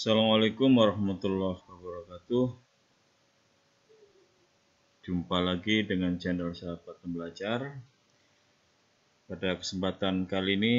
Assalamualaikum warahmatullahi wabarakatuh Jumpa lagi dengan channel sahabat pembelajar Pada kesempatan kali ini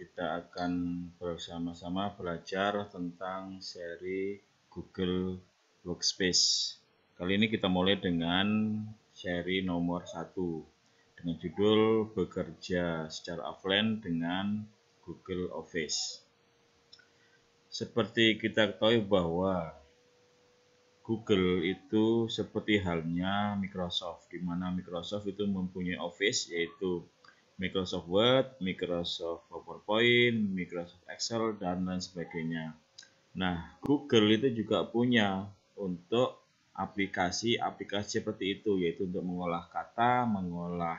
kita akan bersama-sama belajar tentang seri Google Workspace Kali ini kita mulai dengan seri nomor 1 dengan judul Bekerja secara offline dengan Google Office seperti kita ketahui bahwa Google itu seperti halnya Microsoft, di mana Microsoft itu mempunyai Office, yaitu Microsoft Word, Microsoft PowerPoint, Microsoft Excel, dan lain sebagainya. Nah, Google itu juga punya untuk aplikasi-aplikasi seperti itu, yaitu untuk mengolah kata, mengolah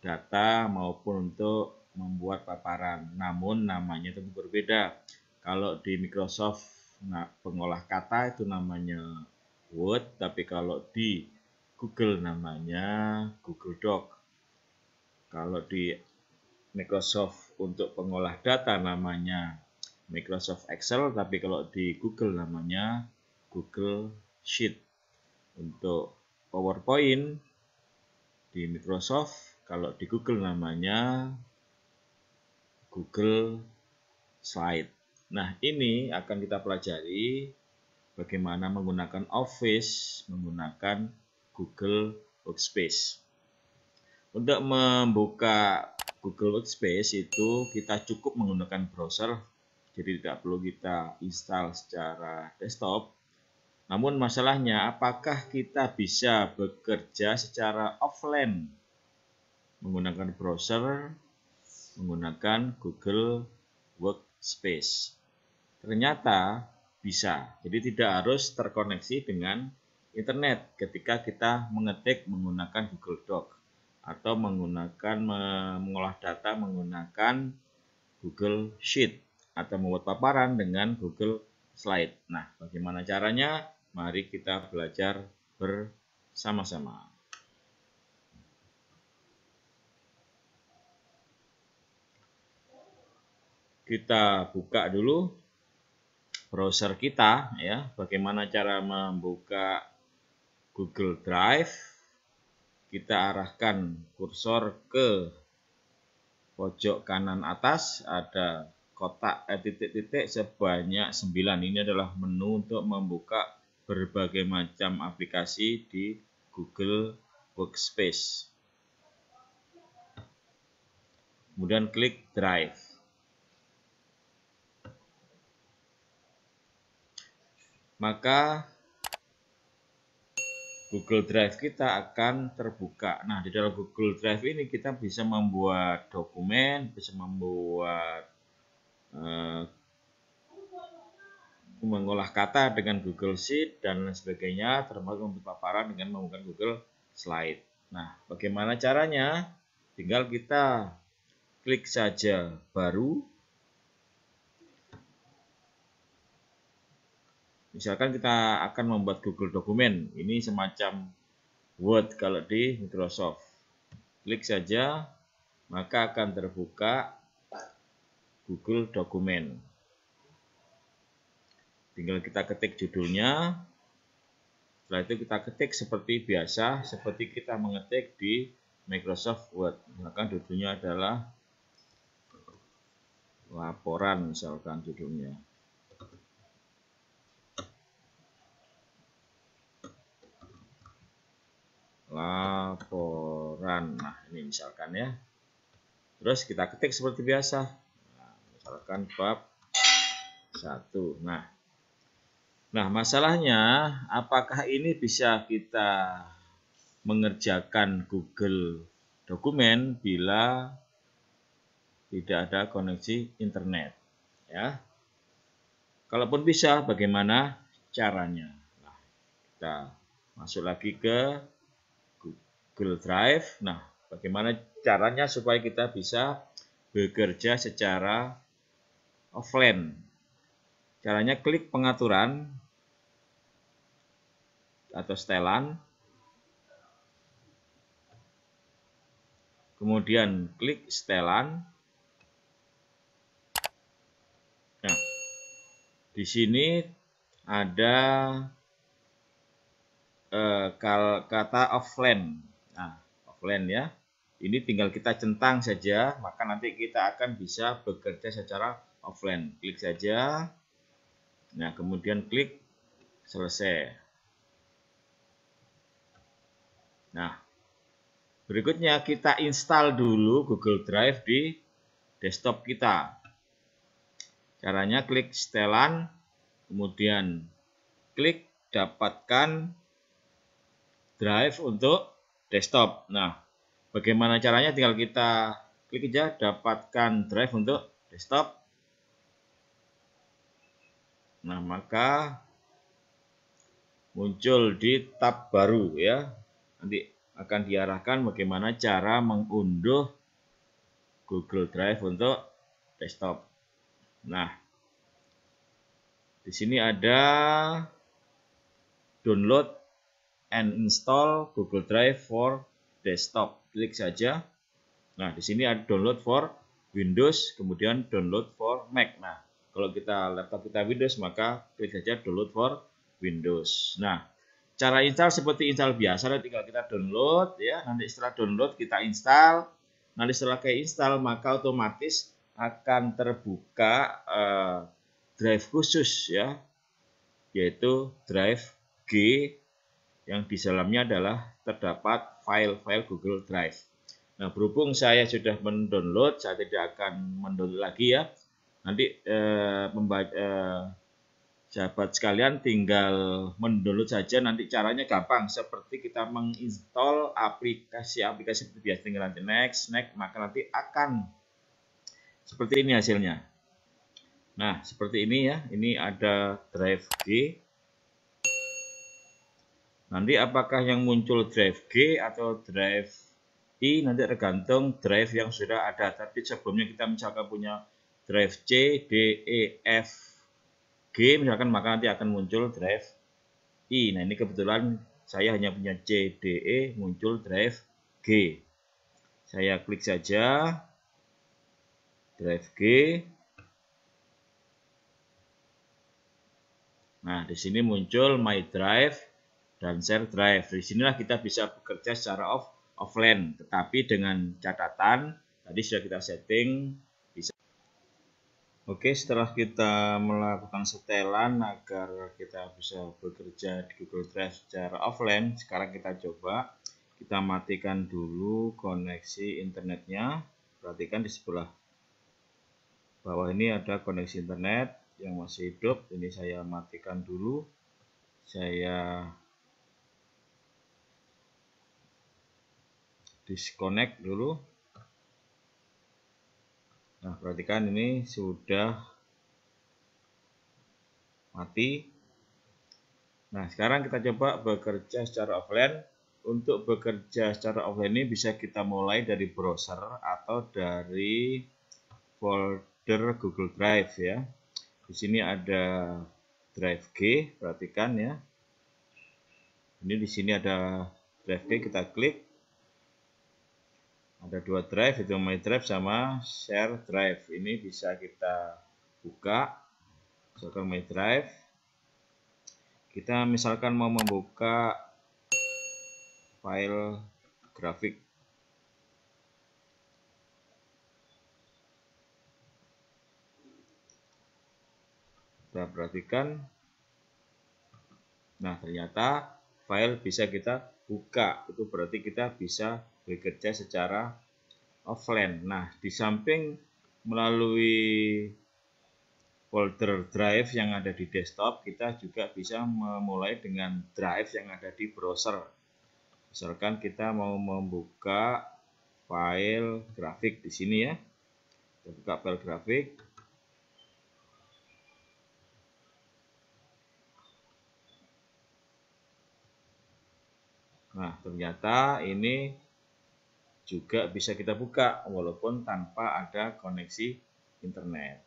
data, maupun untuk membuat paparan. Namun namanya tentu berbeda kalau di Microsoft nah, pengolah kata itu namanya Word, tapi kalau di Google namanya Google Doc. Kalau di Microsoft untuk pengolah data namanya Microsoft Excel, tapi kalau di Google namanya Google Sheet. Untuk PowerPoint di Microsoft, kalau di Google namanya Google Slide. Nah, ini akan kita pelajari bagaimana menggunakan Office menggunakan Google Workspace. Untuk membuka Google Workspace itu kita cukup menggunakan browser, jadi tidak perlu kita install secara desktop. Namun masalahnya apakah kita bisa bekerja secara offline menggunakan browser, menggunakan Google Workspace ternyata bisa. Jadi tidak harus terkoneksi dengan internet ketika kita mengetik menggunakan Google Doc atau menggunakan mengolah data menggunakan Google Sheet atau membuat paparan dengan Google Slide. Nah, bagaimana caranya? Mari kita belajar bersama-sama. Kita buka dulu browser kita ya bagaimana cara membuka Google Drive kita arahkan kursor ke pojok kanan atas ada kotak eh, titik-titik eh, sebanyak 9 ini adalah menu untuk membuka berbagai macam aplikasi di Google Workspace kemudian klik Drive maka Google Drive kita akan terbuka. Nah, di dalam Google Drive ini kita bisa membuat dokumen, bisa membuat uh, mengolah kata dengan Google Sheet dan lain sebagainya, termasuk untuk paparan dengan menggunakan Google Slide. Nah, bagaimana caranya? Tinggal kita klik saja baru Misalkan kita akan membuat Google Dokumen, ini semacam Word kalau di Microsoft. Klik saja, maka akan terbuka Google Dokumen. Tinggal kita ketik judulnya, setelah itu kita ketik seperti biasa, seperti kita mengetik di Microsoft Word. Misalkan judulnya adalah laporan misalkan judulnya. laporan. Nah, ini misalkan ya. Terus kita ketik seperti biasa. Nah, misalkan bab 1. Nah, nah masalahnya apakah ini bisa kita mengerjakan Google dokumen bila tidak ada koneksi internet ya kalaupun bisa bagaimana caranya nah, kita masuk lagi ke Google Drive. Nah, bagaimana caranya supaya kita bisa bekerja secara offline? Caranya klik pengaturan atau setelan. Kemudian klik setelan. Nah, di sini ada eh, kata offline Nah, offline ya. Ini tinggal kita centang saja, maka nanti kita akan bisa bekerja secara offline. Klik saja. Nah, kemudian klik selesai. Nah, berikutnya kita install dulu Google Drive di desktop kita. Caranya klik setelan, kemudian klik dapatkan drive untuk desktop. Nah, bagaimana caranya? Tinggal kita klik aja dapatkan drive untuk desktop. Nah, maka muncul di tab baru ya. Nanti akan diarahkan bagaimana cara mengunduh Google Drive untuk desktop. Nah, di sini ada download and install Google Drive for desktop. Klik saja. Nah, di sini ada download for Windows, kemudian download for Mac. Nah, kalau kita laptop kita Windows, maka klik saja download for Windows. Nah, cara install seperti install biasa, tinggal kita download ya. Nanti setelah download kita install. Nanti setelah kita install maka otomatis akan terbuka uh, drive khusus ya, yaitu drive G yang di dalamnya adalah terdapat file-file Google Drive. Nah, berhubung saya sudah mendownload, saya tidak akan mendownload lagi ya. Nanti eh, membaca, eh, sekalian tinggal mendownload saja. Nanti caranya gampang, seperti kita menginstall aplikasi-aplikasi seperti biasa. Tinggal nanti next, next, maka nanti akan seperti ini hasilnya. Nah, seperti ini ya. Ini ada drive D Nanti apakah yang muncul drive G atau drive I nanti tergantung drive yang sudah ada. Tapi sebelumnya kita misalkan punya drive C, D, E, F, G misalkan maka nanti akan muncul drive I. Nah ini kebetulan saya hanya punya C, D, E muncul drive G. Saya klik saja drive G. Nah, di sini muncul my drive dan share drive. di sinilah kita bisa bekerja secara off offline, tetapi dengan catatan tadi sudah kita setting bisa. Oke, setelah kita melakukan setelan agar kita bisa bekerja di Google Drive secara offline, sekarang kita coba kita matikan dulu koneksi internetnya. Perhatikan di sebelah bawah ini ada koneksi internet yang masih hidup. Ini saya matikan dulu. Saya disconnect dulu nah perhatikan ini sudah mati nah sekarang kita coba bekerja secara offline untuk bekerja secara offline ini bisa kita mulai dari browser atau dari folder Google Drive ya di sini ada drive G perhatikan ya ini di sini ada drive G kita klik ada dua drive itu my drive sama share drive ini bisa kita buka misalkan my drive kita misalkan mau membuka file grafik kita perhatikan nah ternyata file bisa kita buka itu berarti kita bisa bekerja secara offline. Nah, di samping melalui folder drive yang ada di desktop, kita juga bisa memulai dengan drive yang ada di browser. Misalkan kita mau membuka file grafik di sini ya. Kita buka file grafik. Nah, ternyata ini juga bisa kita buka walaupun tanpa ada koneksi internet.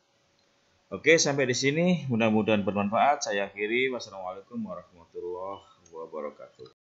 Oke, sampai di sini mudah-mudahan bermanfaat. Saya akhiri. Wassalamualaikum warahmatullahi wabarakatuh.